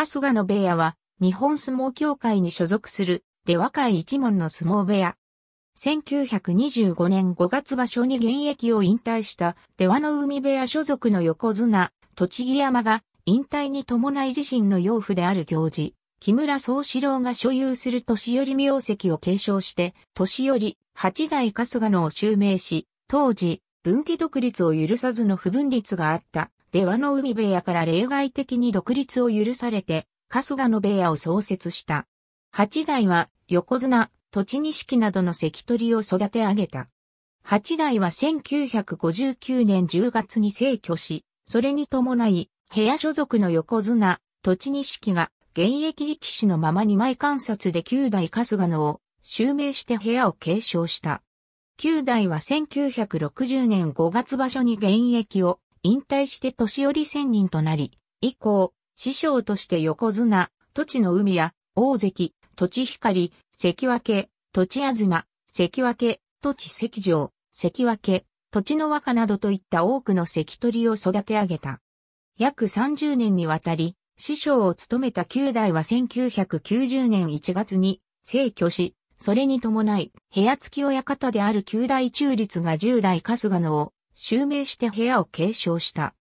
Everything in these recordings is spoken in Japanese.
赤菅野部屋は、日本相撲協会に所属する、出和会一門の相撲部屋。1925年5月場所に現役を引退した出羽の海部屋所属の横綱、栃木山が引退に伴い自身の養父である行事、木村総志郎が所有する年寄り名跡を継承して、年寄り、八代春日野を襲名し、当時、分岐独立を許さずの不分立があった出羽の海部屋から例外的に独立を許されて、春日の部屋を創設した。八代は横綱、土地錦などの関取を育て上げた。八代は1959年10月に逝去し、それに伴い、部屋所属の横綱、土地錦が現役力士のまま2枚観察で九代春日のを襲名して部屋を継承した。九代は1960年5月場所に現役を引退して年寄り仙人となり、以降、師匠として横綱、土地の海や、大関、土地光、関脇、土地東、関脇、土地関城、関脇、土地の若などといった多くの関取を育て上げた。約30年にわたり、師匠を務めた九代は1990年1月に、逝去し、それに伴い、部屋付き親方である九代中立が10代春日野を、襲名して部屋を継承した。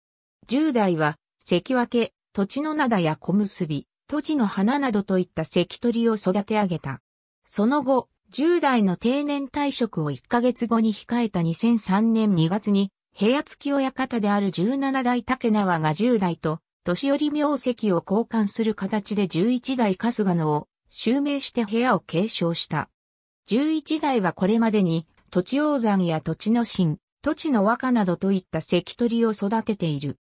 十代は、関脇、土地の灘や小結び、土地の花などといった関取を育て上げた。その後、十代の定年退職を1ヶ月後に控えた2003年2月に、部屋付き親方である十七代竹縄が十代と、年寄り名跡を交換する形で十一代春日野を襲名して部屋を継承した。十一代はこれまでに、土地王山や土地の神、土地の和歌などといった関取を育てている。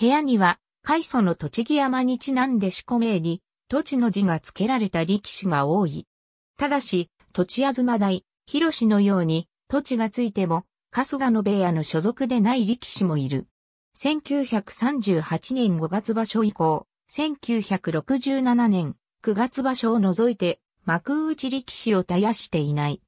部屋には、開祖の栃木山にちなんで宿名に、土地の字が付けられた力士が多い。ただし、土地あずま大、広氏のように、土地がついても、春日の部屋の所属でない力士もいる。1938年5月場所以降、1967年9月場所を除いて、幕内力士を絶やしていない。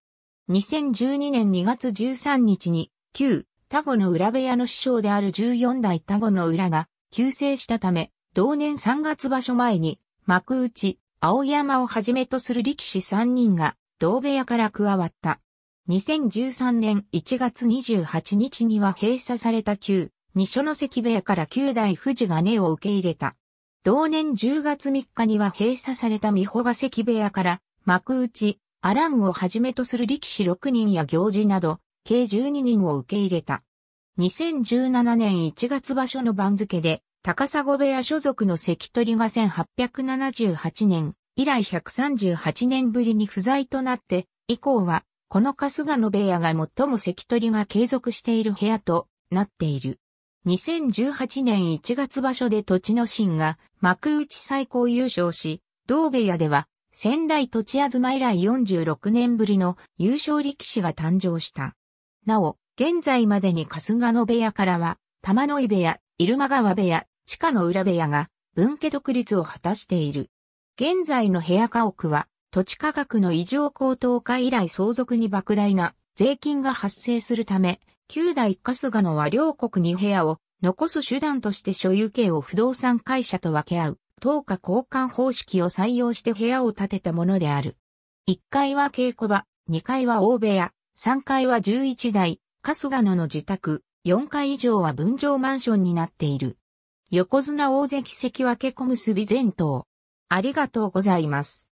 2012年2月13日に、9、タゴの裏部屋の師匠である14代タゴの裏が、急成したため、同年3月場所前に、幕内、青山をはじめとする力士3人が、同部屋から加わった。2013年1月28日には閉鎖された旧、二所の関部屋から9代富士が根を受け入れた。同年10月3日には閉鎖された三穂が関部屋から、幕内、アランをはじめとする力士6人や行事など、計12人を受け入れた。2017年1月場所の番付で、高砂部屋所属の関取が1878年以来138年ぶりに不在となって、以降は、この春日の部屋が最も関取が継続している部屋となっている。2018年1月場所で土地の心が幕内最高優勝し、同部屋では仙台土地東以来46年ぶりの優勝力士が誕生した。なお、現在までに春日野部屋からは、玉ノ井部屋、入間川部屋、地下の裏部屋が、分家独立を果たしている。現在の部屋家屋は、土地価格の異常高騰化以来相続に莫大な税金が発生するため、旧代春日野は両国に部屋を残す手段として所有権を不動産会社と分け合う、等価交換方式を採用して部屋を建てたものである。1階は稽古場、2階は大部屋、3階は11台、春日野の自宅、4階以上は分譲マンションになっている。横綱大関関脇小結前頭。ありがとうございます。